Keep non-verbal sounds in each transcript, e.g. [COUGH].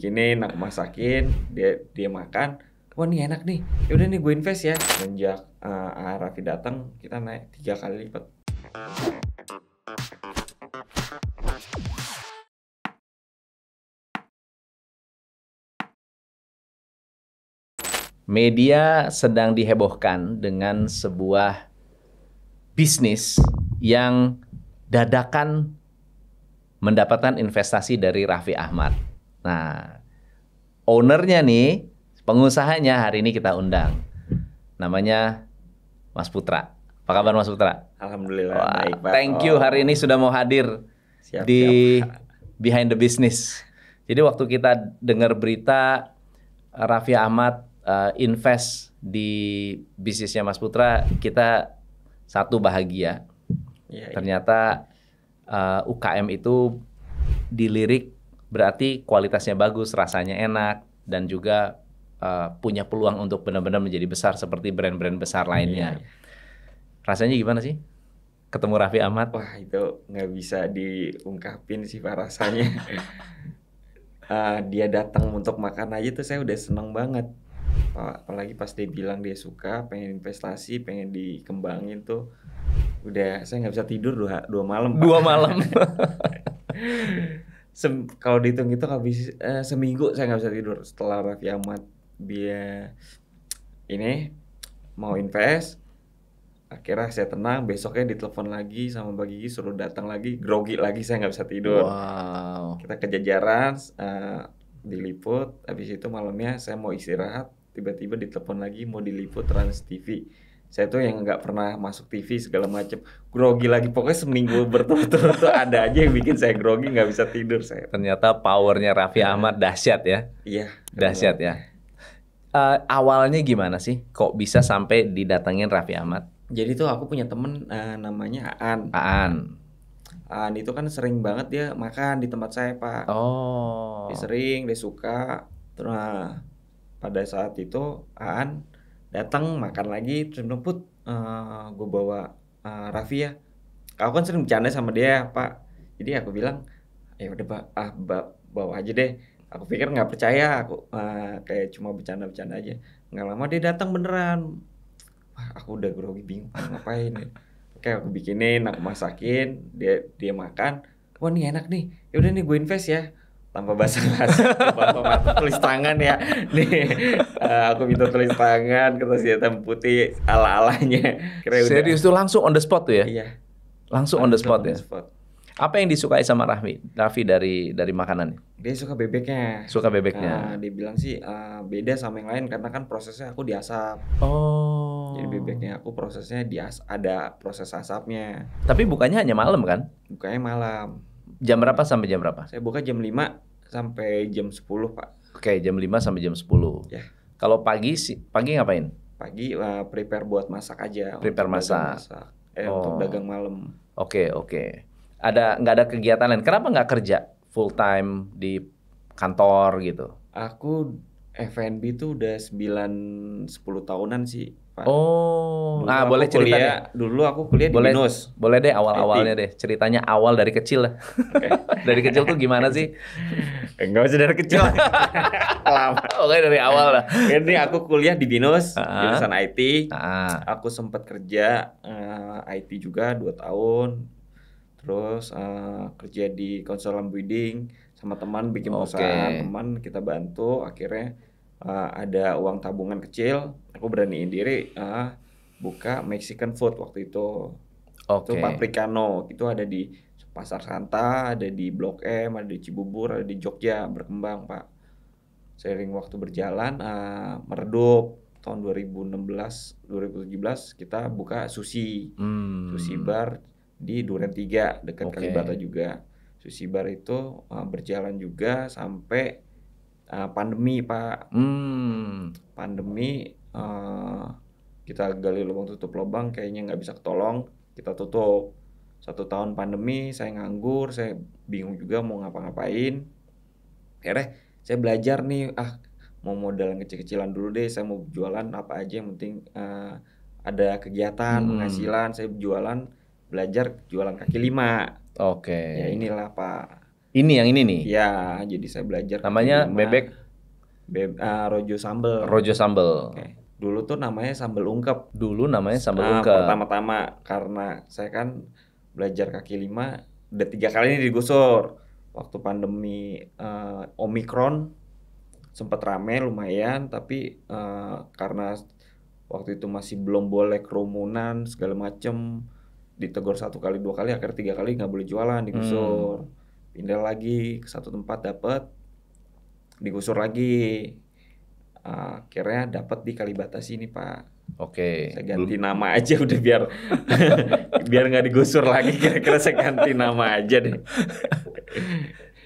gini nak masakin dia dia makan wah nih enak nih ya udah nih gue invest ya semenjak uh, eh, Raffi datang kita naik tiga kali lipat Media sedang dihebohkan dengan sebuah bisnis yang dadakan mendapatkan investasi dari Raffi Ahmad. Nah, ownernya nih, pengusahanya hari ini kita undang. Namanya Mas Putra. Apa kabar Mas Putra? Alhamdulillah Wah, baik, Pak. Thank you hari ini sudah mau hadir siap, di siap. Behind the Business. Jadi waktu kita dengar berita eh, Raffi Ahmad uh, invest di bisnisnya Mas Putra, kita satu bahagia. Ya, ya. Ternyata uh, eh, UKM itu dilirik berarti kualitasnya bagus, rasanya enak, dan juga uh, punya peluang untuk benar-benar menjadi besar seperti brand-brand besar iya. lainnya. Yeah. Rasanya gimana sih? Ketemu Raffi Ahmad? Wah itu nggak bisa diungkapin sih pak rasanya. uh, [LAUGHS] dia datang untuk makan aja tuh saya udah seneng banget. Apalagi pas dia bilang dia suka, pengen investasi, pengen dikembangin tuh. Udah saya nggak bisa tidur dua, dua malam. Dua malam. [LAUGHS] Sem kalau dihitung itu habis uh, eh, seminggu saya nggak bisa tidur setelah Raffi Ahmad dia ini mau invest akhirnya saya tenang besoknya ditelepon lagi sama bagi Gigi suruh datang lagi grogi lagi saya nggak bisa tidur wow. kita kejajaran uh, diliput habis itu malamnya saya mau istirahat tiba-tiba ditelepon lagi mau diliput Trans TV saya tuh yang nggak pernah masuk TV segala macem grogi lagi pokoknya seminggu berturut-turut ada aja yang bikin saya grogi nggak bisa tidur saya ternyata powernya Raffi iya. Ahmad dahsyat ya iya dahsyat ya uh, awalnya gimana sih kok bisa sampai didatengin Raffi Ahmad jadi tuh aku punya temen uh, namanya Aan Aan Aan itu kan sering banget dia makan di tempat saya pak oh dia sering dia suka terus nah, pada saat itu Aan datang makan lagi terus bilang put uh, eh, gue bawa uh, Raffi ya aku kan sering bercanda sama dia pak jadi aku bilang ya udah pak ah ba bawa aja deh aku pikir nggak percaya aku uh, kayak cuma bercanda-bercanda aja nggak lama dia datang beneran Wah, aku udah grogi bingung ah, ngapain ya. kayak aku bikinin aku masakin dia dia makan wah nih enak nih ya udah nih gue invest ya tanpa basa-basi tanpa tulis tangan ya nih uh, aku minta tulis tangan kertas hitam putih ala alanya Kira serius udah. tuh langsung on the spot tuh ya iya langsung, langsung on the spot on ya the spot. apa yang disukai sama Raffi Raffi dari dari makanan dia suka bebeknya suka bebeknya nah, dia bilang sih uh, beda sama yang lain karena kan prosesnya aku diasap oh jadi bebeknya aku prosesnya dias ada proses asapnya tapi bukannya hanya malam kan bukannya malam Jam berapa sampai jam berapa? Saya buka jam 5 sampai jam 10, Pak. Oke, jam 5 sampai jam 10. Ya. Kalau pagi sih, pagi ngapain? Pagi uh, prepare buat masak aja. Prepare masak. masak. Eh, oh. untuk dagang malam. Oke, okay, oke. Okay. Ada nggak ada kegiatan lain? Kenapa nggak kerja full time di kantor gitu? Aku F&B tuh udah 9 10 tahunan sih Oh, nah boleh cerita kuliah, Dulu aku kuliah di Binus. Boleh deh awal-awalnya deh. Ceritanya awal dari kecil lah. [LAUGHS] Okay. dari kecil tuh gimana sih? [LAUGHS] Enggak usah dari kecil. [LAUGHS] Lama. Oke dari awal lah. Jadi aku kuliah di Binus, uh -huh. jurusan IT. Uh -huh. Aku sempat kerja uh, eh, IT juga 2 tahun. Terus uh, kerja di konsolan building sama teman bikin okay. perusahaan, teman kita bantu akhirnya uh, ada uang tabungan kecil, aku beraniin diri uh, buka Mexican food waktu itu. Okay. Itu paprikano, itu ada di Pasar Santa, ada di Blok M, ada di Cibubur, ada di Jogja, berkembang Pak. Sering waktu berjalan, uh, meredup tahun 2016, 2017 kita buka sushi, hmm. sushi bar di Duren 3 dekat okay. Kalibata juga. Sushi bar itu uh, berjalan juga sampai Eh, pandemi pak hmm. pandemi uh, kita gali lubang tutup lubang kayaknya nggak bisa ketolong kita tutup satu tahun pandemi saya nganggur saya bingung juga mau ngapa-ngapain akhirnya saya belajar nih ah mau modal yang kecil-kecilan dulu deh saya mau jualan apa aja yang penting uh, ada kegiatan hmm. penghasilan saya jualan belajar jualan kaki lima oke okay. ya inilah pak ini yang ini nih. Ya, jadi saya belajar. Namanya bebek, bebek Be uh, ah, rojo sambel. Rojo sambel. Okay. Dulu tuh namanya sambel ungkep. Dulu namanya ah, sambel nah, ungkep. Pertama-tama karena saya kan belajar kaki lima udah tiga kali ini digusur. Waktu pandemi uh, eh, Omikron sempat rame lumayan tapi uh, karena waktu itu masih belum boleh kerumunan segala macem ditegur satu kali dua kali akhirnya tiga kali nggak boleh jualan digusur. Hmm pindah lagi ke satu tempat dapat digusur lagi uh, akhirnya dapat di Kalibata sini pak Oke. Okay. Saya ganti Bel nama aja udah biar [LAUGHS] biar nggak digusur lagi kira-kira saya ganti nama aja deh.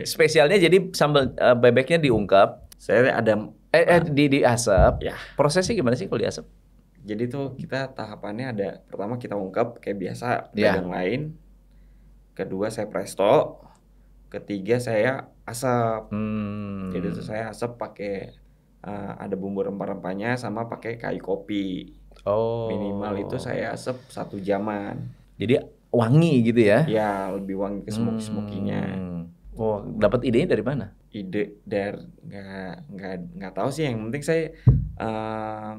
Spesialnya jadi sambal uh, bebeknya diungkap. Saya ada eh, eh di di asap. Ya. Prosesnya gimana sih kalau di asap? Jadi tuh kita tahapannya ada pertama kita ungkap kayak biasa pedagang ya. lain. Kedua saya presto ketiga saya asap hmm. jadi itu saya asap pakai uh, ada bumbu rempah-rempahnya sama pakai kayu kopi oh. minimal itu saya asap satu jaman jadi wangi gitu ya ya lebih wangi ke smoky smokinya hmm. oh dapat ide dari mana ide dari nggak nggak nggak tahu sih yang penting saya uh,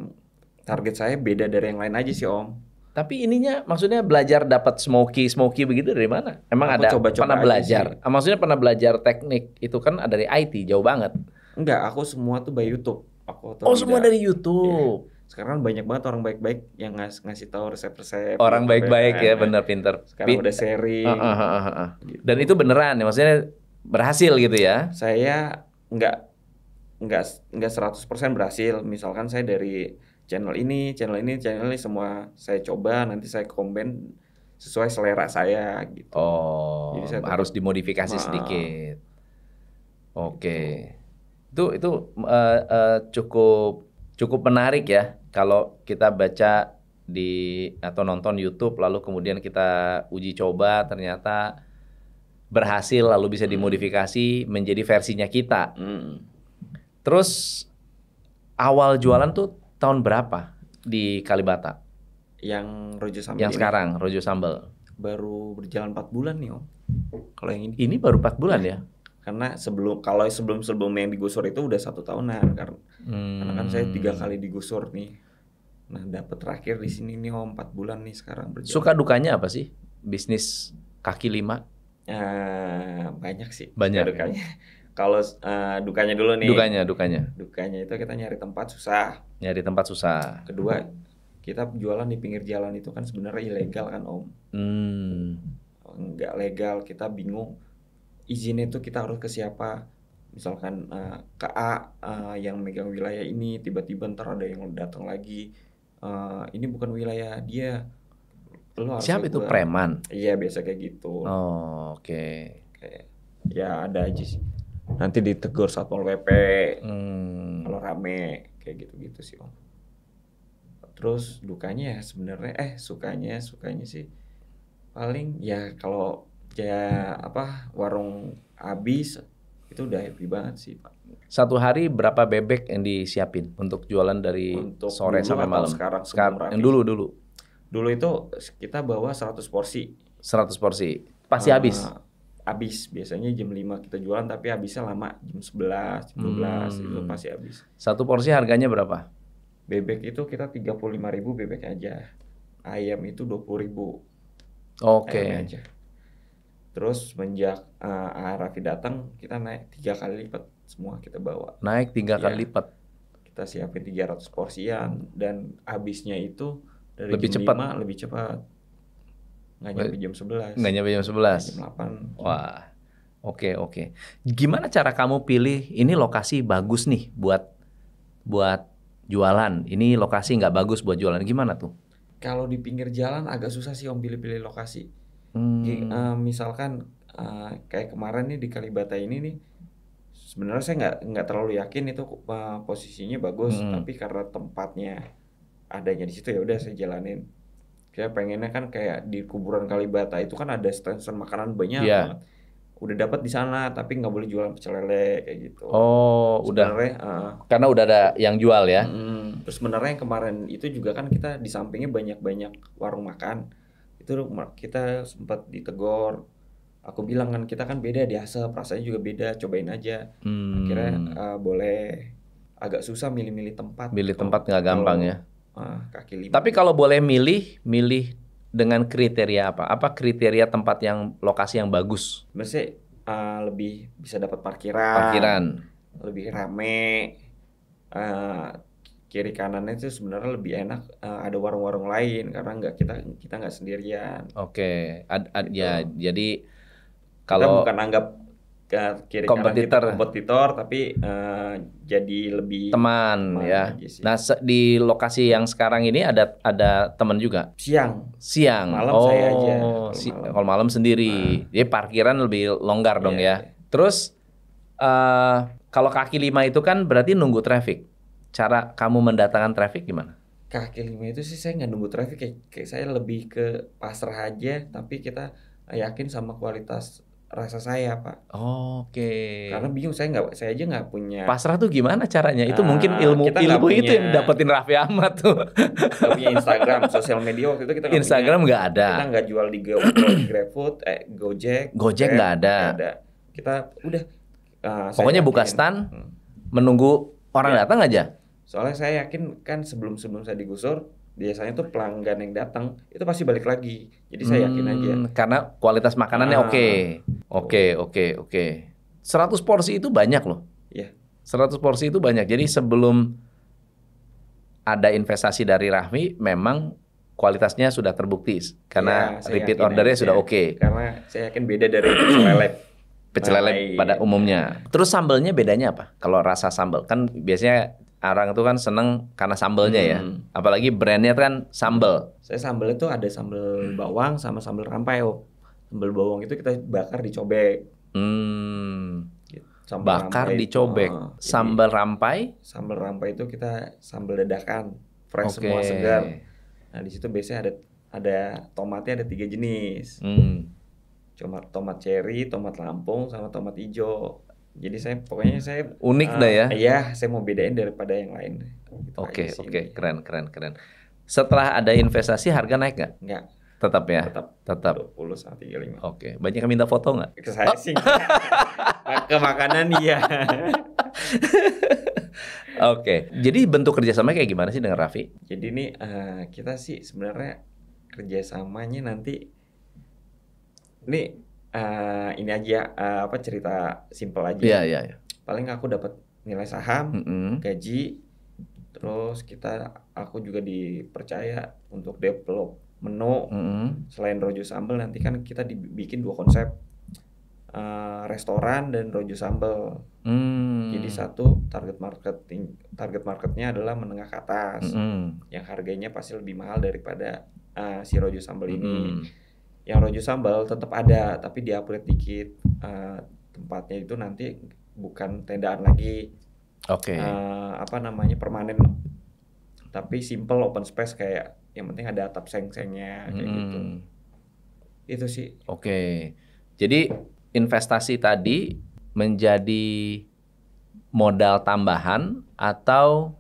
target saya beda dari yang lain aja sih om tapi ininya maksudnya belajar dapat smoky smoky begitu dari mana? Emang aku ada coba -coba pernah belajar? Sih. Ah, maksudnya pernah belajar teknik itu kan ada dari IT jauh banget. Enggak, aku semua tuh by YouTube. Aku oh, semua dari YouTube. Yeah. Sekarang banyak banget orang baik-baik yang ngas ngasih tahu resep-resep. Orang iya, baik-baik ya, iya. bener pinter. Sekarang Pint udah sharing. Uh, uh, uh, uh, uh. Gitu. Dan itu beneran ya, maksudnya berhasil gitu ya? Saya enggak, enggak nggak 100% berhasil. Misalkan saya dari channel ini, channel ini, channel ini semua saya coba nanti saya komen sesuai selera saya gitu. Oh, Jadi saya harus tetap, dimodifikasi sedikit. Oke. Okay. Itu itu uh, uh, cukup cukup menarik ya kalau kita baca di atau nonton YouTube lalu kemudian kita uji coba ternyata berhasil lalu bisa hmm. dimodifikasi hmm. menjadi versinya kita. Hmm. Terus awal jualan tuh tahun berapa di Kalibata? Yang Rojo Sambal. Yang ini. sekarang Rojo Sambal. Baru berjalan 4 bulan nih, Om. Kalau yang ini. Ini baru 4 bulan ya? Karena sebelum kalau sebelum sebelumnya yang digusur itu udah satu tahunan karena, hmm. karena kan saya tiga hmm. kali digusur nih. Nah, dapat terakhir di sini nih Om, 4 bulan nih sekarang berjalan. Suka dukanya apa sih bisnis kaki lima? Uh, banyak sih. Banyak. Dukanya. Ya? Kalau uh, dukanya dulu nih. Dukanya, dukanya. Dukanya itu kita nyari tempat susah. Nyari tempat susah. Kedua, kita jualan di pinggir jalan itu kan sebenarnya ilegal kan Om. Hmm. Enggak legal, kita bingung. Izinnya itu kita harus ke siapa? Misalkan uh, ke A uh, yang megang wilayah ini, tiba-tiba ntar ada yang datang lagi. Uh, ini bukan wilayah dia, siapa itu preman iya biasa kayak gitu oh, oke okay. ya ada aja sih nanti ditegur satpol pp hmm. kalau rame kayak gitu gitu sih om terus dukanya ya sebenarnya eh sukanya sukanya sih paling ya kalau ya apa warung habis itu udah happy banget sih pak satu hari berapa bebek yang disiapin untuk jualan dari untuk sore sampai malam sekarang sekarang yang dulu dulu dulu itu kita bawa 100 porsi 100 porsi pasti uh, habis habis biasanya jam 5 kita jualan tapi habisnya lama jam 11 jam 12 hmm. itu pasti habis satu porsi harganya berapa bebek itu kita lima ribu bebek aja ayam itu puluh ribu oke okay. aja terus menjak uh, eh, Arafi datang kita naik tiga kali lipat semua kita bawa naik tiga ya. kali iya. lipat kita siapin 300 porsian dan habisnya itu dari lebih jam cepat. 5 lebih cepat nggak nyampe jam 11. Nggak nyampe jam 11. Jam 8. Wah. Oke, okay, oke. Okay. Gimana cara kamu pilih ini lokasi bagus nih buat buat jualan. Ini lokasi nggak bagus buat jualan. Gimana tuh? Kalau di pinggir jalan agak susah sih om pilih-pilih lokasi. Hmm. Jadi, eh, misalkan uh, kayak kemarin nih di Kalibata ini nih sebenarnya saya nggak nggak terlalu yakin itu eh, posisinya bagus hmm. tapi karena tempatnya adanya di situ ya udah saya jalanin saya pengennya kan kayak di kuburan Kalibata itu kan ada stand makanan banyak yeah. banget udah dapat di sana tapi nggak boleh jualan pecel lele kayak gitu. Oh, sebenarnya, udah. Uh, karena udah ada yang jual ya. Mm, terus sebenarnya yang kemarin itu juga kan kita di sampingnya banyak-banyak warung makan. Itu kita sempat ditegor. Aku bilang kan kita kan beda di asap, rasanya juga beda, cobain aja. Hmm. Akhirnya uh, boleh agak susah milih-milih tempat. Milih gitu. tempat nggak gampang ya. Ah. kaki lima. Tapi kalau boleh milih, milih dengan kriteria apa? Apa kriteria tempat yang lokasi yang bagus? Mesti uh, ah, lebih bisa dapat parkiran. Parkiran. Lebih rame. Uh, kiri kanannya itu sebenarnya lebih enak uh, ada warung-warung lain karena nggak kita kita nggak sendirian. Oke, okay. Ya, gitu. ya jadi kalau kita bukan anggap kiri gitu, kompetitor. kompetitor tapi uh, jadi lebih teman, ya. Nah, di lokasi yang sekarang ini ada ada teman juga. Siang. Siang. Malam oh, saya aja. Kalau, oh, si malam. kalau malam sendiri. Nah. Jadi parkiran lebih longgar dong yeah, ya. Yeah. Terus uh, kalau kaki lima itu kan berarti nunggu traffic. Cara kamu mendatangkan traffic gimana? Kaki lima itu sih saya nggak nunggu traffic kayak, kayak saya lebih ke pasrah aja tapi kita yakin sama kualitas rasa saya pak. Oke. Okay. Karena bingung saya nggak, saya aja nggak punya. Pasrah tuh gimana caranya? Itu nah, mungkin ilmu kita ilmu punya, itu yang dapetin Raffi Ahmad tuh. tapi punya Instagram, sosial media waktu itu kita gak Instagram nggak ada. Kita nggak jual di [COUGHS] GrabFood, eh Gojek. Gojek nggak ada. ada. Kita udah. Uh, Pokoknya buka stand, hmm. menunggu orang ya. datang aja. Soalnya saya yakin kan sebelum sebelum saya digusur, biasanya tuh pelanggan yang datang itu pasti balik lagi. Jadi saya yakin hmm, aja. Karena kualitas makanannya ah. oke. Oke, oke, oke. 100 porsi itu banyak loh. Iya. Yeah. 100 porsi itu banyak. Jadi sebelum ada investasi dari Rahmi memang kualitasnya sudah terbukti karena ya, repeat ordernya ya, sudah oke. Okay. Karena saya yakin beda dari pecel lele. Pecel lele pada umumnya. Terus sambelnya bedanya apa? Kalau rasa sambel kan biasanya Arang itu kan seneng karena sambelnya ya. hmm. ya. Apalagi brandnya kan sambel. Saya sambel itu ada sambel bawang sama sambel rampai. Oh. Sambel bawang itu kita bakar dicobek. cobek. Hmm. Gitu, sambal bakar rampai. di cobek. Oh, sambal rampai? Sambel rampai itu kita sambel dadakan, fresh okay. semua segar. Nah, di situ biasanya ada ada tomatnya ada tiga jenis. Hmm. Cuma tomat cherry, tomat lampung sama tomat hijau. Jadi saya pokoknya saya unik uh, dah eh, ya. Iya, saya mau bedain daripada yang lain. Oke, gitu oke, okay, keren keren keren. Setelah ada investasi harga naik nggak? Nggak. Tetap ya? Tetap. Tetap. 20 tiga lima. Oke. Banyak yang minta foto nggak? Ke saya oh. sih. Ke makanan iya. [LAUGHS] oke. Okay. Jadi bentuk kerjasama kayak gimana sih dengan Raffi? Jadi ini uh, kita sih sebenarnya kerjasamanya nanti ini uh, ini aja uh, apa cerita simple aja. Yeah, iya, iya. Paling aku dapat nilai saham, mm -hmm. gaji, terus kita aku juga dipercaya untuk develop menu. Mm -hmm. Selain rojo sambel nanti kan kita dibikin dua konsep uh, restoran dan rojo sambel. Mm. Jadi satu target marketing target marketnya adalah menengah ke atas, mm -hmm. yang harganya pasti lebih mahal daripada uh, si rojo sambel mm -hmm. ini yang rojo sambal tetap ada tapi di upgrade dikit uh, tempatnya itu nanti bukan tendaan lagi oke okay. uh, eh, apa namanya permanen tapi simple open space kayak yang penting ada atap seng-sengnya kayak gitu. hmm. gitu itu sih oke okay. jadi investasi tadi menjadi modal tambahan atau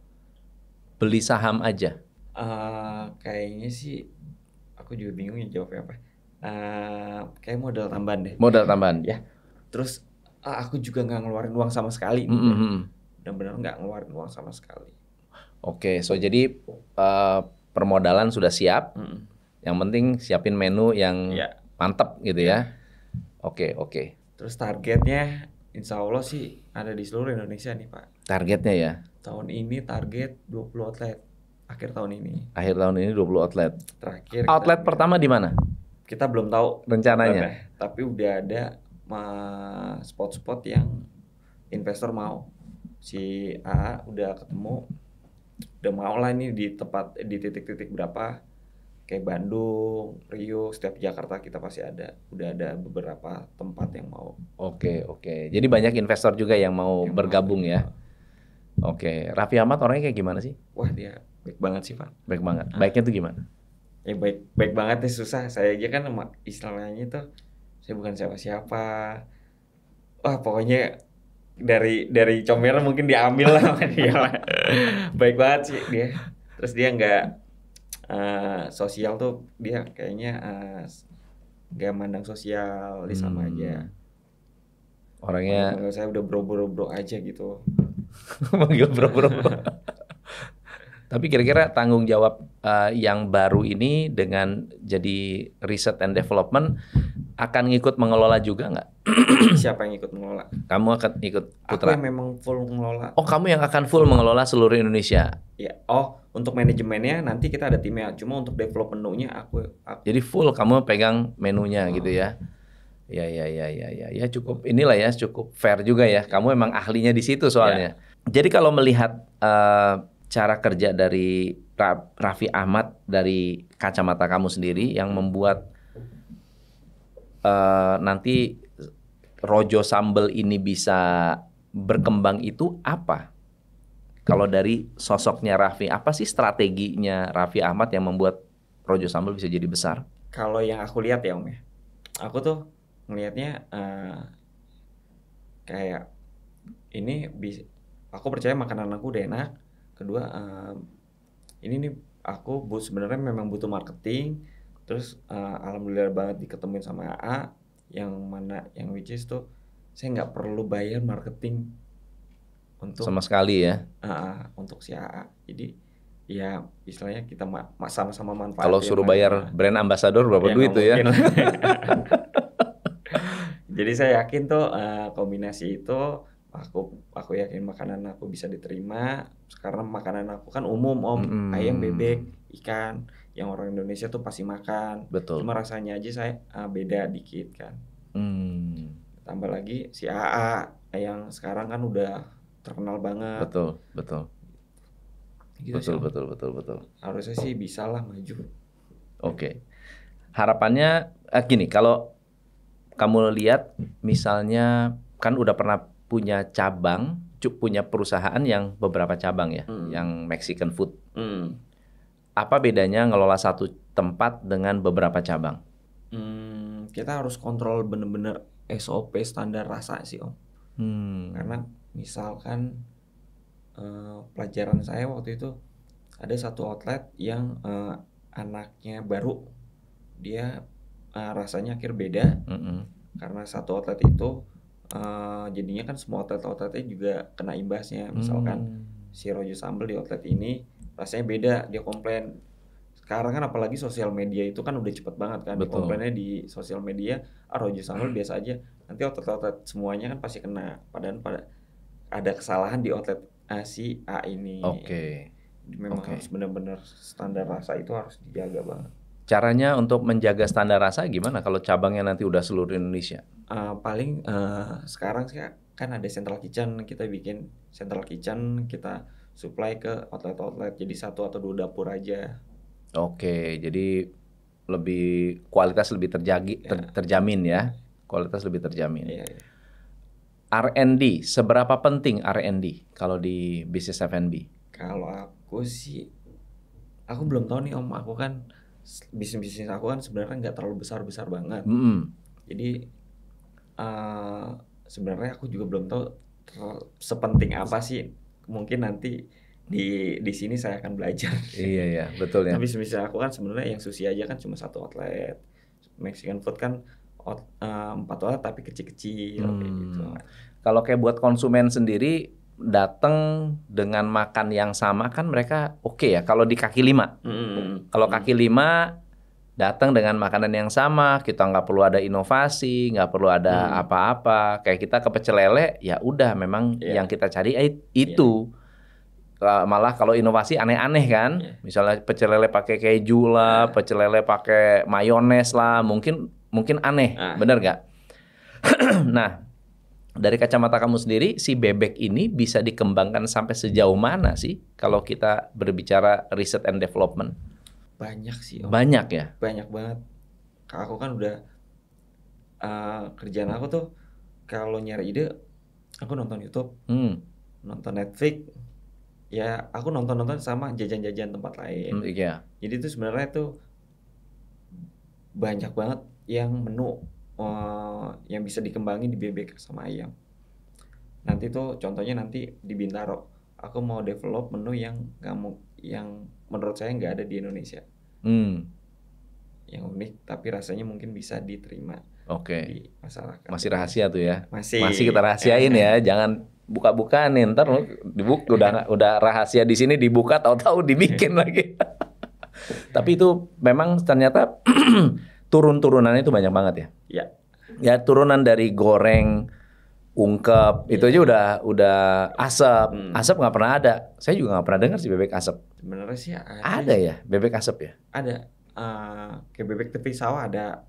beli saham aja uh, kayaknya sih aku juga bingung ya jawabnya apa Eh, kayak modal tambahan deh. Modal tambahan, ya. Terus uh, aku juga nggak ngeluarin uang sama sekali. Mm -hmm. Gitu. Benar-benar nggak ngeluarin uang sama sekali. Oke, okay, so jadi uh, permodalan sudah siap. Mm -hmm. Yang penting siapin menu yang yeah. mantep gitu yeah. ya. Oke, okay, oke. Okay. Terus targetnya, insya Allah sih ada di seluruh Indonesia nih Pak. Targetnya ya? Tahun ini target 20 outlet akhir tahun ini. Akhir tahun ini 20 outlet. Terakhir. Outlet kan pertama di mana? kita belum tahu rencananya. apa, tapi udah ada spot-spot yang investor mau. Si A udah ketemu, udah mau lah ini di tempat di titik-titik berapa kayak Bandung, Rio, setiap Jakarta kita pasti ada. Udah ada beberapa tempat yang mau. Oke, oke. Jadi banyak investor juga yang mau yang bergabung mau. ya. Oke, Raffi Ahmad orangnya kayak gimana sih? Wah, dia baik banget sih, Pak. Baik banget. Ah. Baiknya tuh gimana? ya baik baik banget nih susah saya aja kan istilahnya itu saya bukan siapa-siapa wah pokoknya dari dari comel mungkin diambil lah dia [LAUGHS] baik banget sih dia terus dia nggak uh, sosial tuh dia kayaknya uh, eh, gak mandang sosial di sama hmm. aja orangnya Menurut saya udah bro bro bro aja gitu [LAUGHS] manggil bro bro tapi kira-kira tanggung jawab uh, yang baru ini dengan jadi riset and development akan ngikut mengelola juga nggak? [CLEARS THROAT] Siapa yang ikut mengelola? Kamu akan ikut putra. Aku memang full mengelola. Oh, kamu yang akan full mengelola seluruh Indonesia. Ya. Oh, untuk manajemennya nanti kita ada timnya. Cuma untuk develop menunya aku, aku. Jadi full kamu pegang menunya oh. gitu ya. Ya, ya, ya, ya, ya, ya cukup. Inilah ya cukup fair juga ya. Kamu emang ahlinya di situ soalnya. Ya. Jadi kalau melihat uh, cara kerja dari Raffi Ahmad dari kacamata kamu sendiri yang membuat uh, nanti rojo sambel ini bisa berkembang itu apa? Kalau dari sosoknya Raffi, apa sih strateginya Raffi Ahmad yang membuat rojo sambel bisa jadi besar? Kalau yang aku lihat ya Om ya, aku tuh ngeliatnya uh, eh, kayak ini aku percaya makanan aku udah enak, kedua uh, ini nih aku bu sebenarnya memang butuh marketing terus uh, alhamdulillah banget diketemuin sama AA yang mana yang which is tuh saya nggak perlu bayar marketing untuk sama sekali ya uh, untuk si AA jadi ya istilahnya kita ma sama-sama manfaat kalau suruh bayar brand ambassador berapa ya, duit tuh ya [LAUGHS] [LAUGHS] jadi saya yakin tuh uh, kombinasi itu aku aku yakin makanan aku bisa diterima karena makanan aku kan umum om mm. ayam bebek ikan yang orang Indonesia tuh pasti makan betul cuma rasanya aja saya uh, beda dikit kan mm. tambah lagi si AA yang sekarang kan udah terkenal banget betul betul gitu betul sih, betul betul betul harusnya sih bisa lah maju oke okay. harapannya eh, gini kalau kamu lihat misalnya kan udah pernah punya cabang, punya perusahaan yang beberapa cabang ya, hmm. yang Mexican food. Hmm. Apa bedanya ngelola satu tempat dengan beberapa cabang? Hmm, kita harus kontrol bener-bener SOP standar rasa sih om. Hmm. Karena misalkan uh, pelajaran saya waktu itu ada satu outlet yang uh, anaknya baru, dia uh, rasanya akhir beda. Mm Karena satu outlet itu uh, jadinya kan semua outlet-outletnya juga kena imbasnya misalkan hmm. si rojo sambal di outlet ini rasanya beda dia komplain sekarang kan apalagi sosial media itu kan udah cepet banget kan Betul. komplainnya di sosial media ah rojo sambal hmm. biasa aja nanti outlet-outlet semuanya kan pasti kena padahal pada ada kesalahan di outlet A si A ini oke okay. memang okay. harus benar-benar standar rasa itu harus dijaga banget Caranya untuk menjaga standar rasa gimana kalau cabangnya nanti udah seluruh Indonesia? Uh, paling uh, sekarang sih kan ada central kitchen kita bikin central kitchen kita supply ke outlet-outlet jadi satu atau dua dapur aja. Oke, jadi lebih kualitas lebih terjagi yeah. Iya. terjamin ya. Kualitas lebih terjamin. Yeah, yeah. R&D, seberapa penting R&D kalau di bisnis F&B? Kalau aku sih aku belum tahu nih Om, aku kan bisnis bisnis aku kan sebenarnya kan nggak terlalu besar besar banget mm -hmm. jadi uh, sebenarnya aku juga belum tahu sepenting apa sih mungkin nanti di di sini saya akan belajar iya iya betul ya tapi nah, bisnis aku kan sebenarnya yang sushi aja kan cuma satu outlet Mexican food kan empat uh, eh, empat outlet tapi kecil-kecil gitu. hmm. gitu kalau kayak buat konsumen sendiri datang dengan makan yang sama kan mereka oke okay ya kalau di kaki lima hmm. kalau kaki lima datang dengan makanan yang sama kita nggak perlu ada inovasi nggak perlu ada hmm. apa-apa hmm. kayak kita ke pecelele ya udah memang yeah. yang kita cari eh, iya. itu yeah malah kalau inovasi aneh-aneh kan yeah. misalnya pecelele pakai keju lah yeah. pecelele pakai mayones lah mungkin mungkin aneh ah. bener nggak [CLEARS THROAT] nah dari kacamata kamu sendiri, si bebek ini bisa dikembangkan sampai sejauh mana sih kalau kita berbicara riset and development? Banyak sih. Om. Banyak ya? Banyak banget. Aku kan udah uh, kerjaan aku tuh kalau nyari ide, aku nonton YouTube, hmm. nonton Netflix, ya aku nonton-nonton sama jajan-jajan tempat lain. Hmm, iya. Jadi itu sebenarnya tuh banyak banget yang menu Eh, yang bisa dikembangin di bebek sama ayam. Nanti tuh contohnya nanti di Bintaro, aku mau develop menu yang kamu yang menurut saya nggak ada di Indonesia. Hmm. Yang unik tapi rasanya mungkin bisa diterima. Oke. Okay. Di masyarakat. Masih rahasia tuh ya. Masih. Masih kita rahasiain ya, [LAUGHS] jangan buka buka nih ntar lu dibuka udah udah rahasia di sini dibuka tahu-tahu dibikin [LAUGHS] lagi. [LAUGHS] tapi itu memang ternyata [CLEARS THROAT] turun-turunannya itu banyak banget ya. Ya. Ya turunan dari goreng, ungkep, ya. itu aja iya. udah udah asap. Hmm. Asap nggak pernah ada. Saya juga nggak pernah dengar sih bebek asap. Sebenarnya sih ada. Ada ya bebek asap ya? Ada. Uh, kayak bebek tepi sawah ada.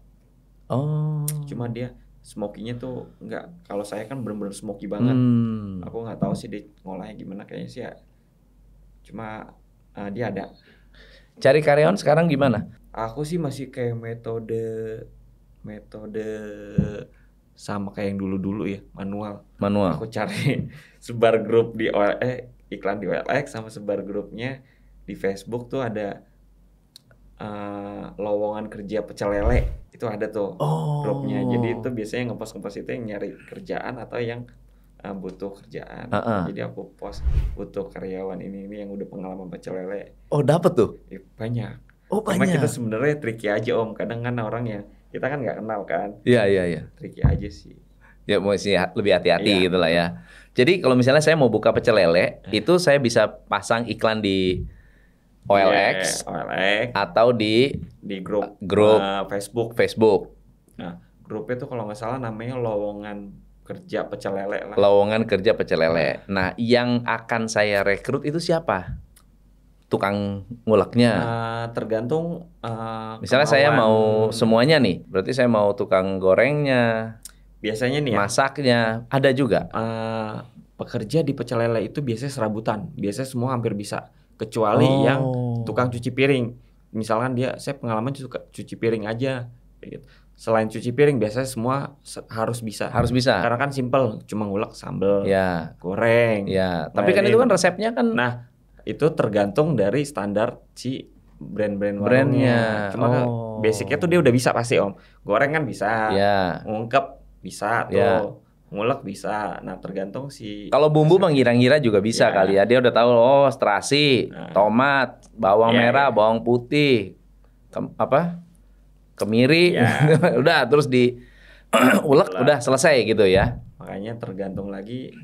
Oh. Cuma dia smokinya tuh nggak kalau saya kan bener-bener smoky banget hmm. aku nggak tahu sih dia ngolahnya gimana kayaknya sih ya cuma uh, dia ada cari karyawan sekarang gimana aku sih masih kayak metode metode sama kayak yang dulu-dulu ya manual manual aku cari [LAUGHS] sebar grup di OLX eh, iklan di OLX sama sebar grupnya di Facebook tuh ada uh, lowongan kerja pecel lele itu ada tuh oh. grupnya jadi itu biasanya ngepost ngepost itu yang nyari kerjaan atau yang uh, butuh kerjaan uh -uh. jadi aku post butuh karyawan ini ini yang udah pengalaman pecel lele oh dapat tuh ya, banyak Oh Cuma kita sebenarnya tricky aja om. Kadang kan orang yang kita kan nggak kenal kan. Iya iya iya. Tricky aja sih. Ya mesti lebih hati-hati ya. gitu lah ya. Jadi kalau misalnya saya mau buka pecel lele, eh. itu saya bisa pasang iklan di OLX, yeah, OLX atau di di grup eh, grup uh, Facebook. Facebook. Nah, grupnya tuh kalau nggak salah namanya lowongan kerja pecel lele lah. Lowongan kerja pecel lele. Nah, yang akan saya rekrut itu siapa? tukang nguleknya? Uh, tergantung. Uh, Misalnya kemauan. saya mau semuanya nih, berarti saya mau tukang gorengnya. Biasanya nih. Ya? Masaknya ada juga. Uh, pekerja di pecel lele itu biasanya serabutan, biasanya semua hampir bisa, kecuali oh. yang tukang cuci piring. Misalkan dia, saya pengalaman suka cuci piring aja. Gitu. Selain cuci piring biasanya semua harus bisa. Harus bisa. Karena kan simple, cuma ngulek sambel, ya. goreng. Ya. Tapi kan itu kan resepnya kan. Nah itu tergantung dari standar si brand-brand brandnya. Cuma kan oh. basicnya tuh dia udah bisa pasti om. Goreng kan bisa, yeah. ngungkep bisa tuh. Yeah. Ngulek bisa, nah tergantung si. Kalau bumbu mengira-ngira juga bisa yeah. kali ya. Dia udah tahu oh terasi, nah. tomat, bawang yeah, merah, iya. bawang putih, ke, apa, kemiri, yeah. [LAUGHS] udah terus di [CLEARS THROAT] ulek udah selesai gitu ya. Makanya tergantung lagi.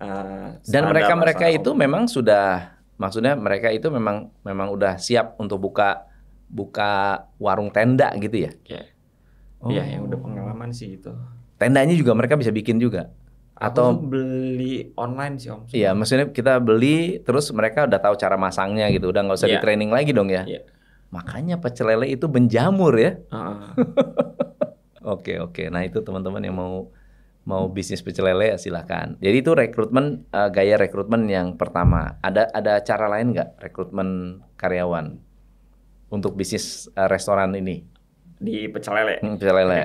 Uh, Dan mereka mereka itu memang sudah maksudnya mereka itu memang memang udah siap untuk buka buka warung tenda gitu ya iya, iya ya oh. ya, yang udah pengalaman sih itu tendanya juga mereka bisa bikin juga atau Aku beli online sih om iya maksudnya kita beli terus mereka udah tahu cara masangnya gitu udah nggak usah yeah. di training lagi dong ya yeah. makanya pecel lele itu menjamur ya [LAUGHS] oke oke uh oke. okay, okay. nah itu teman-teman yang mau mau bisnis pecel lele ya silahkan. Jadi itu rekrutmen uh, gaya rekrutmen yang pertama. Ada ada cara lain nggak rekrutmen karyawan untuk bisnis uh, restoran ini? Di pecel lele. Hmm, pecel lele.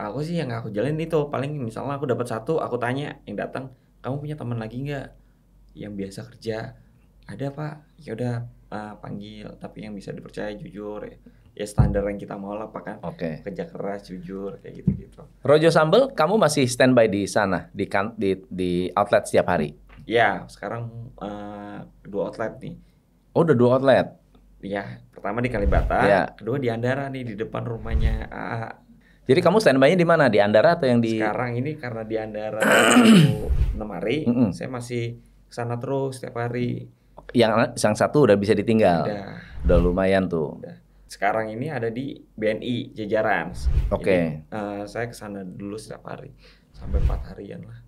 Aku sih yang aku jalanin itu paling misalnya aku dapat satu, aku tanya yang datang, kamu punya teman lagi nggak yang biasa kerja? Ada pak? Ya udah uh, panggil, tapi yang bisa dipercaya jujur. Ya ya standar yang kita mau lah, kan. Oke. okay. kerja keras, jujur, kayak gitu-gitu. Rojo Sambel, kamu masih standby di sana di kan, di, di outlet setiap hari? Ya, sekarang uh, dua outlet nih. Oh, udah dua outlet. Iya, pertama di Kalibata, ya. kedua di Andara nih di depan rumahnya AA. Jadi kamu standby-nya di mana? Di Andara atau yang di Sekarang ini karena di Andara [CLEARS THROAT] enam hari, mm -hmm. saya masih sana terus setiap hari. Yang yang satu udah bisa ditinggal. Udah, udah lumayan tuh. Udah sekarang ini ada di BNI Jajaran. Oke. Okay. uh, eh, saya ke sana dulu setiap hari sampai empat harian lah.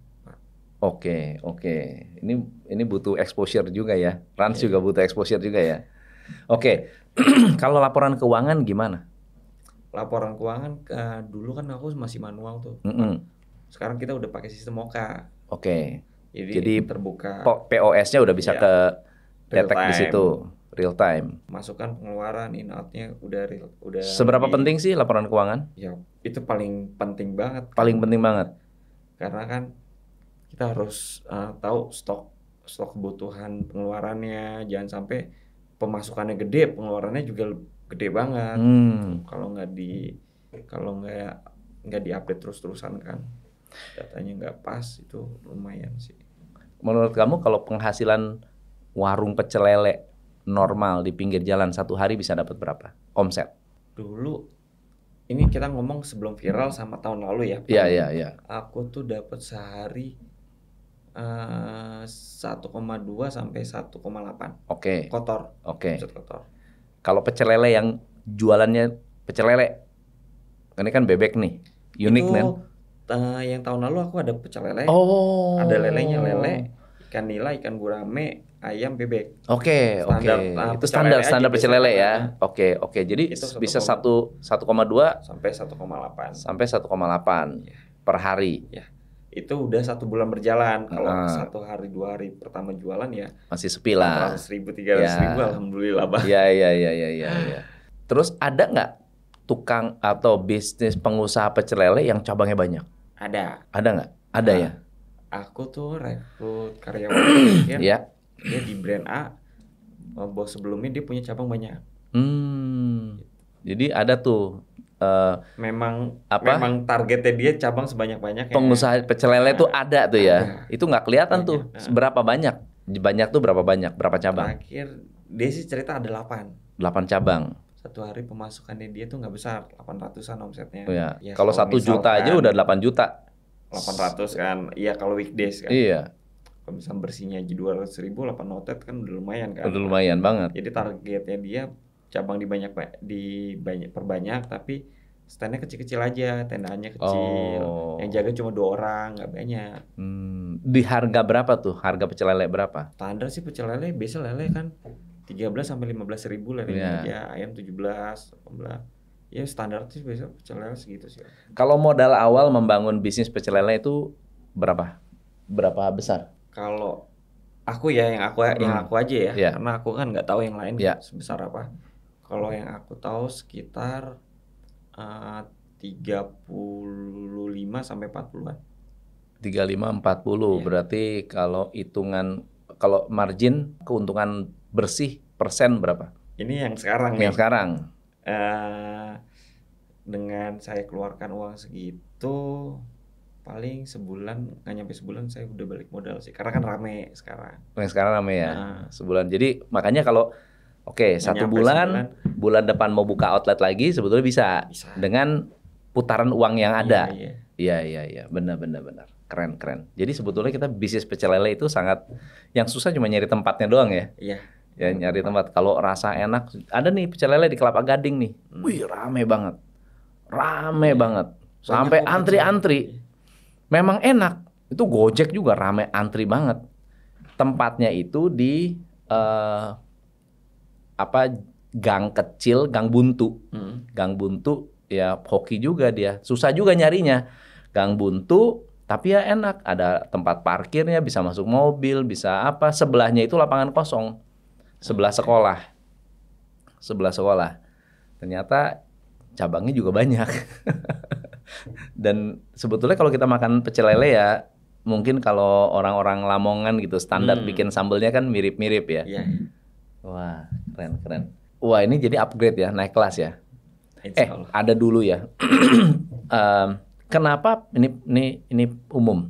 Oke, okay, oke. Okay. Ini ini butuh exposure juga ya. Rans yeah. juga butuh exposure juga ya. Oke. Okay. [CLEARS THROAT] Kalau laporan keuangan gimana? Laporan keuangan uh, dulu kan aku masih manual tuh. Mm -hmm. Sekarang kita udah pakai sistem Oka. Oke. Okay. Jadi, Jadi terbuka. POS-nya udah bisa yeah. ke detek di situ real time. Masukan pengeluaran in outnya udah real, udah. Seberapa di, penting sih laporan keuangan? Ya itu paling penting banget. Paling kan. penting banget. Karena kan kita harus uh, tahu stok stok kebutuhan pengeluarannya, jangan sampai pemasukannya gede, pengeluarannya juga gede banget. Hmm. Kalau nggak di kalau nggak nggak diupdate terus-terusan kan datanya nggak pas itu lumayan sih. Menurut kamu kalau penghasilan warung pecel lele normal di pinggir jalan satu hari bisa dapat berapa omset? Dulu ini kita ngomong sebelum viral sama tahun lalu ya. Iya iya iya. Aku tuh dapat sehari uh, eh, 1,2 sampai 1,8. Oke. Okay. Kotor. Oke. Okay. kotor. Kalau pecel lele yang jualannya pecel lele. Ini kan bebek nih. Unik nih. Eh, uh, yang tahun lalu aku ada pecel lele. Oh. Ada lelenya lele ikan nila, ikan gurame, ayam, bebek. Oke, oke. Okay. Nah, itu standar standar pecel lele kan. ya. Oke, oke. Okay, okay. Jadi itu 1, bisa 1 1,2 sampai 1,8. Sampai 1,8 ya. per hari. Ya. Itu udah satu bulan berjalan. Kalau satu hari dua hari pertama jualan ya masih sepi lah. Seribu tiga ratus iya. ribu, alhamdulillah bang. Iya, iya, iya, iya, iya. Ya. Terus ada nggak tukang atau bisnis pengusaha pecel lele yang cabangnya banyak? Ada. Ada nggak? Ada nah. ya aku tuh rekrut karyawan [COUGHS] ya dia di brand A eh, bos sebelumnya dia punya cabang banyak hmm. jadi ada tuh Uh, memang apa memang targetnya dia cabang sebanyak banyak pengusaha ya. pecel lele nah, ada tuh ya ada. itu nggak kelihatan banyak, tuh nah. berapa banyak banyak tuh berapa banyak berapa cabang terakhir dia sih cerita ada 8 8 cabang satu hari pemasukannya dia tuh nggak besar 800 ratusan omsetnya oh, ya. ya kalau satu juta aja udah 8 juta delapan ratus kan iya kalau weekdays kan iya kalau misalnya bersihnya aja ratus ribu delapan notet kan udah lumayan kan udah lumayan banget jadi targetnya dia cabang di banyak di banyak perbanyak tapi standnya kecil-kecil aja tendanya kecil oh. yang jaga cuma dua orang nggak banyak hmm. di harga berapa tuh harga pecel lele berapa standar sih pecel lele biasa lele kan tiga belas sampai lima belas ribu lele yeah. aja iya. ayam 17 18 ya standar sih biasa pecel lele segitu sih. Kalau modal awal membangun bisnis pecel lele itu berapa? Berapa besar? Kalau aku ya yang aku hmm. yang aku aja ya, yeah. karena aku kan nggak tahu yang lain yeah. sebesar apa. Kalau yang aku tahu sekitar eh, tiga puluh lima sampai empat Tiga an lima empat puluh iya. berarti kalau hitungan kalau margin keuntungan bersih persen berapa? Ini yang sekarang. Yang nih. sekarang Eh, dengan saya keluarkan uang segitu paling sebulan nggak nyampe sebulan saya udah balik modal sih karena kan rame sekarang nah, sekarang rame ya nah. sebulan jadi makanya kalau oke okay, satu bulan sebulan. bulan depan mau buka outlet lagi sebetulnya bisa, bisa. dengan putaran uang yang ada iya iya iya iya, iya. benar benar benar keren keren jadi sebetulnya kita bisnis pecel itu sangat yang susah cuma nyari tempatnya doang ya iya ya nyari tempat kalau rasa enak ada nih pecel lele di Kelapa Gading nih hmm, wih rame banget rame iya. banget sampai antri-antri memang enak itu Gojek juga rame antri banget tempatnya itu di uh, apa gang kecil gang buntu hmm. gang buntu ya hoki juga dia susah juga nyarinya gang buntu tapi ya enak ada tempat parkirnya bisa masuk mobil bisa apa sebelahnya itu lapangan kosong sebelah oh, sekolah sebelah sekolah ternyata cabangnya juga banyak [LAUGHS] dan sebetulnya kalau kita makan pecel lele ya mungkin kalau orang-orang Lamongan gitu standar hmm. bikin sambelnya kan mirip-mirip ya yeah. wah keren keren wah ini jadi upgrade ya naik kelas ya It's eh all. ada dulu ya um, [CLEARS THROAT] kenapa ini ini ini umum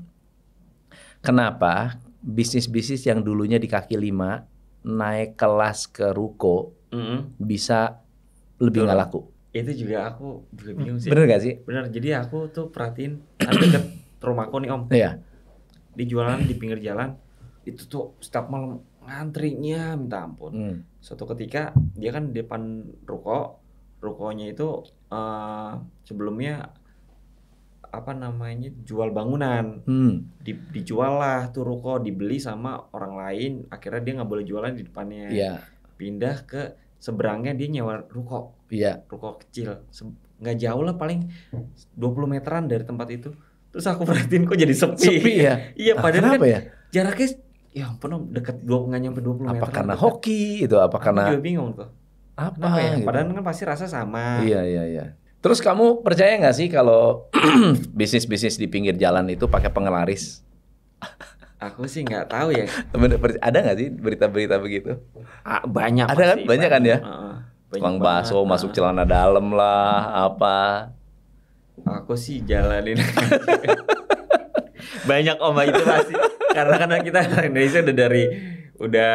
kenapa bisnis-bisnis yang dulunya di kaki lima naik kelas ke ruko mm -hmm. bisa lebih nggak laku. Itu juga aku juga bingung sih. Bener gak sih? Bener. Jadi aku tuh perhatiin ada kan dekat rumahku nih om. Iya. Di jualan di pinggir jalan itu tuh setiap malam ngantrinya minta ampun. Hmm. Suatu ketika dia kan di depan ruko, rukonya itu uh, sebelumnya apa namanya jual bangunan hmm. di, dijual lah tuh ruko dibeli sama orang lain akhirnya dia nggak boleh jualan di depannya yeah. pindah ke seberangnya dia nyewa ruko yeah. ruko kecil nggak jauh lah paling 20 meteran dari tempat itu terus aku perhatiin kok jadi sepi sepi ya [LAUGHS] iya ah, padahal kenapa kan ya jaraknya ya ampun deket dua nggak nyampe 20 meter apa karena hoki itu apa aku karena juga bingung tuh apa, apa ya gitu. padahal kan pasti rasa sama iya iya iya Terus kamu percaya nggak sih kalau [CLEARS THROAT] bisnis-bisnis di pinggir jalan itu pakai pengelaris? Aku sih nggak tahu ya. ada nggak sih berita-berita begitu? Ah, banyak. Ada kan? Banyak, kan ya. Uh, Tukang bakso uh. masuk celana dalam lah, apa? Aku sih jalanin. [LAUGHS] banyak oma itu pasti. Karena karena kita Indonesia udah dari udah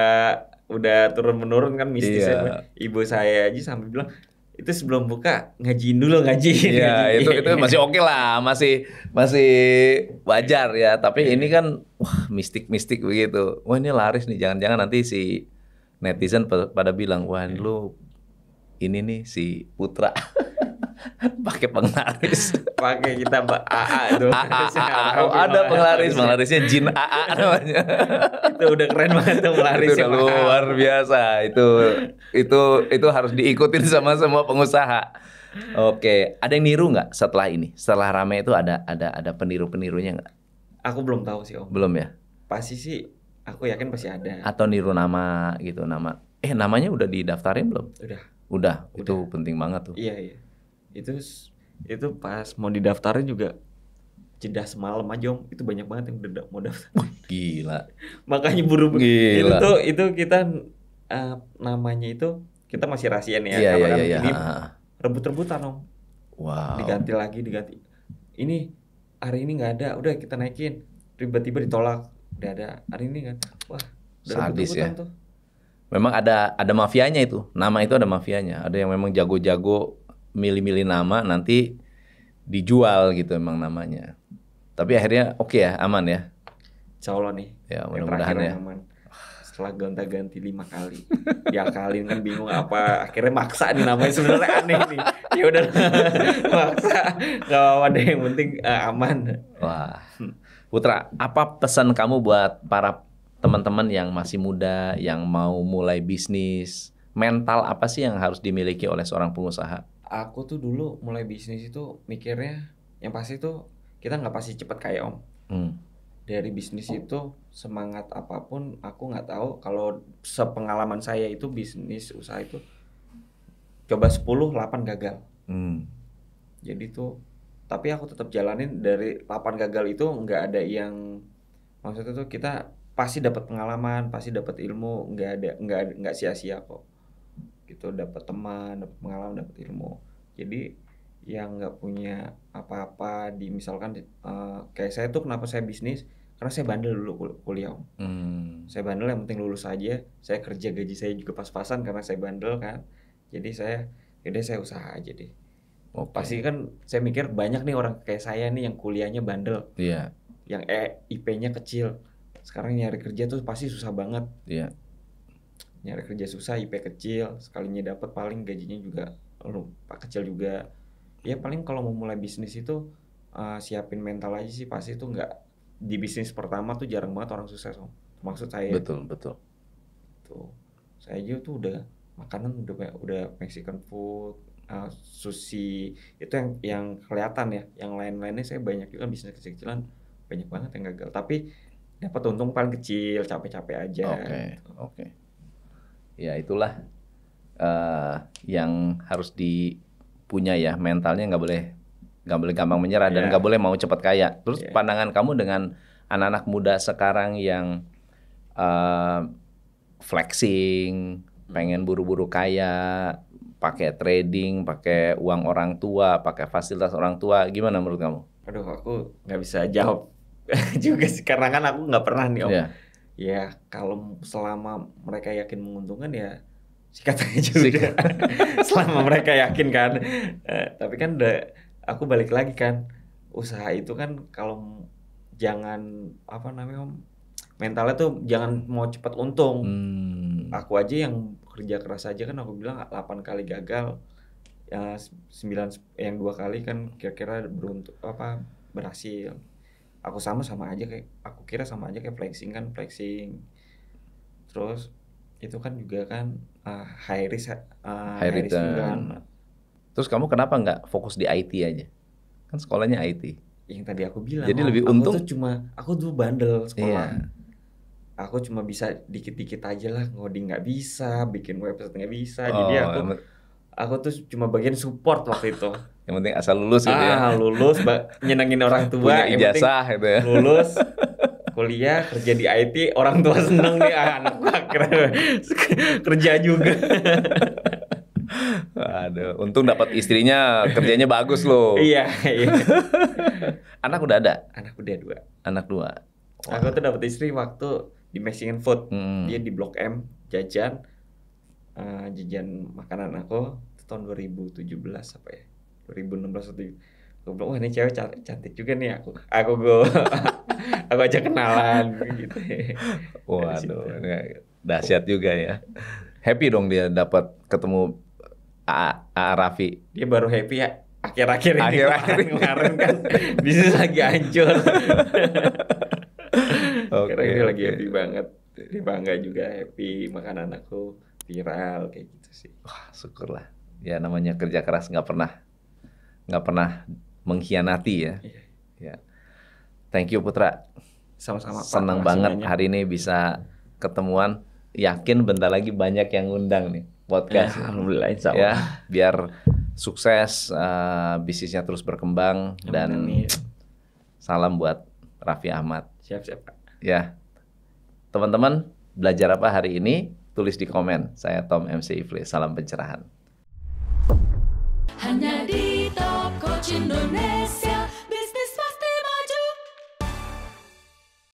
udah turun menurun kan mistisnya. Iya. Ibu saya aja sampai bilang itu sebelum buka ngajiin dulu ngajiin. Iya, itu itu masih oke okay lah, masih masih wajar ya. Tapi iya. ini kan wah mistik-mistik begitu. Wah ini laris nih, jangan-jangan nanti si netizen pada bilang, "Wah, iya. lu ini nih si Putra." [LAUGHS] pakai penglaris pakai kita AA tuh AA AA [LAUGHS] oh, ada penglaris penglarisnya jin AA [LAUGHS] namanya itu udah keren banget tuh penglaris udah luar biasa itu itu itu harus diikutin sama semua pengusaha oke ada yang niru nggak setelah ini setelah rame itu ada ada ada peniru penirunya nggak aku belum tahu sih om belum ya pasti sih aku yakin pasti ada atau niru nama gitu nama eh namanya udah didaftarin belum udah udah, udah. itu penting banget tuh iya iya itu itu pas mau didaftarin juga jeda semalam aja ah, om itu banyak banget yang udah mau daftar gila [LAUGHS] makanya buru-buru itu tuh itu kita uh, namanya itu kita masih nih ya yeah, yeah, yeah, yeah. rebut-rebutan om wow. diganti lagi diganti ini hari ini nggak ada udah kita naikin tiba-tiba ditolak udah ada hari ini kan wah udah sadis ya tuh. memang ada ada mafianya itu nama itu ada mafianya ada yang memang jago-jago milih-milih nama nanti dijual gitu emang namanya. Tapi akhirnya oke okay ya, aman ya. Insya Allah nih. Ya, mudah-mudahan ya. Aman setelah gonta-ganti lima kali ya kali kan bingung apa akhirnya maksa nih namanya sebenarnya aneh nih ya udah [LAUGHS] maksa gak apa deh yang penting uh, aman wah Putra apa pesan kamu buat para teman-teman yang masih muda yang mau mulai bisnis mental apa sih yang harus dimiliki oleh seorang pengusaha aku tuh dulu mulai bisnis itu mikirnya yang pasti tuh kita nggak pasti cepet kayak ya, om hmm. dari bisnis itu semangat apapun aku nggak tahu kalau sepengalaman saya itu bisnis usaha itu coba 10 8 gagal hmm. jadi tuh tapi aku tetap jalanin dari 8 gagal itu nggak ada yang maksudnya tuh kita pasti dapat pengalaman pasti dapat ilmu nggak ada nggak nggak sia-sia kok gitu dapat teman dapat pengalaman dapat ilmu jadi yang nggak punya apa-apa di misalkan uh, kayak saya tuh kenapa saya bisnis karena saya bandel dulu kuliah om hmm. saya bandel yang penting lulus aja saya kerja gaji saya juga pas-pasan karena saya bandel kan jadi saya jadi ya saya usaha aja deh okay. pasti kan saya mikir banyak nih orang kayak saya nih yang kuliahnya bandel yeah. yang e, IP-nya kecil sekarang nyari kerja tuh pasti susah banget yeah nyari kerja susah IP kecil sekalinya dapat paling gajinya juga lupa kecil juga ya paling kalau mau mulai bisnis itu uh, siapin mental aja sih pasti itu nggak di bisnis pertama tuh jarang banget orang sukses om maksud saya betul betul tuh saya aja tuh udah makanan udah udah Mexican food uh, sushi itu yang yang kelihatan ya yang lain-lainnya saya banyak juga bisnis kecil-kecilan banyak banget yang gagal tapi dapat untung paling kecil capek-capek aja oke okay, oke okay ya itulah uh, yang harus dipunya ya mentalnya nggak boleh nggak boleh gampang menyerah yeah. dan ya. nggak boleh mau cepat kaya. Terus yeah. pandangan kamu dengan anak-anak muda sekarang yang uh, flexing, pengen buru-buru kaya, pakai trading, pakai uang orang tua, pakai fasilitas orang tua, gimana menurut kamu? Aduh, aku nggak bisa jawab [LAUGHS] juga sih karena kan aku nggak pernah nih om. Yeah ya kalau selama mereka yakin menguntungkan ya sikat aja sikat. [LAUGHS] selama mereka yakin kan uh, tapi kan da, aku balik lagi kan usaha itu kan kalau jangan apa namanya mentalnya tuh jangan mau cepat untung hmm. aku aja yang kerja keras aja kan aku bilang 8 kali gagal yang sembilan yang dua kali kan kira-kira beruntung apa berhasil aku sama sama aja kayak aku kira sama aja kayak flexing kan flexing terus itu kan juga kan uh, high risk uh, high, high risk kan. terus kamu kenapa nggak fokus di IT aja kan sekolahnya IT yang tadi aku bilang jadi lebih untung aku tuh cuma aku tuh bandel sekolah yeah. aku cuma bisa dikit-dikit aja lah ngoding nggak bisa bikin website nggak bisa oh, jadi aku aku tuh cuma bagian support waktu itu [LAUGHS] yang penting asal lulus gitu ya. ah, ya lulus nyenengin orang [LAUGHS] tua punya ijazah gitu ya lulus [LAUGHS] kuliah kerja di IT orang tua seneng nih ah, anak gua kerja juga Aduh, untung dapat istrinya kerjanya bagus loh. iya, iya. Anak udah ada? Anak udah dua. Anak dua. Wow. Aku tuh dapat istri waktu di Mexican Food. Hmm. Dia di Blok M jajan uh, jajan makanan aku itu tahun 2017 apa ya 2016 atau aku bilang wah ini cewek cantik juga nih aku aku go [LAUGHS] aku aja kenalan gitu waduh dahsyat juga ya happy dong dia dapat ketemu A, A Raffi dia baru happy ya akhir-akhir ini akhir-akhir kemarin kan [LAUGHS] bisnis lagi hancur okay, akhir okay. lagi happy banget dia bangga juga happy makanan aku viral kayak gitu sih. Wah syukurlah. Ya namanya kerja keras nggak pernah nggak pernah mengkhianati ya. Yeah. Iya. Ya. Thank you Putra. Sama-sama. Senang banget banyak. hari ini bisa ketemuan. Yakin bentar lagi banyak yang ngundang nih podcast. Ya, alhamdulillah insya ya, Allah. Ya, biar sukses uh, bisnisnya terus berkembang Amin. dan salam buat Raffi Ahmad. Siap siap Pak. Ya. Teman-teman belajar apa hari ini? tulis di komen. Saya Tom MC Ifle, salam pencerahan. Hanya di Top Coach Indonesia.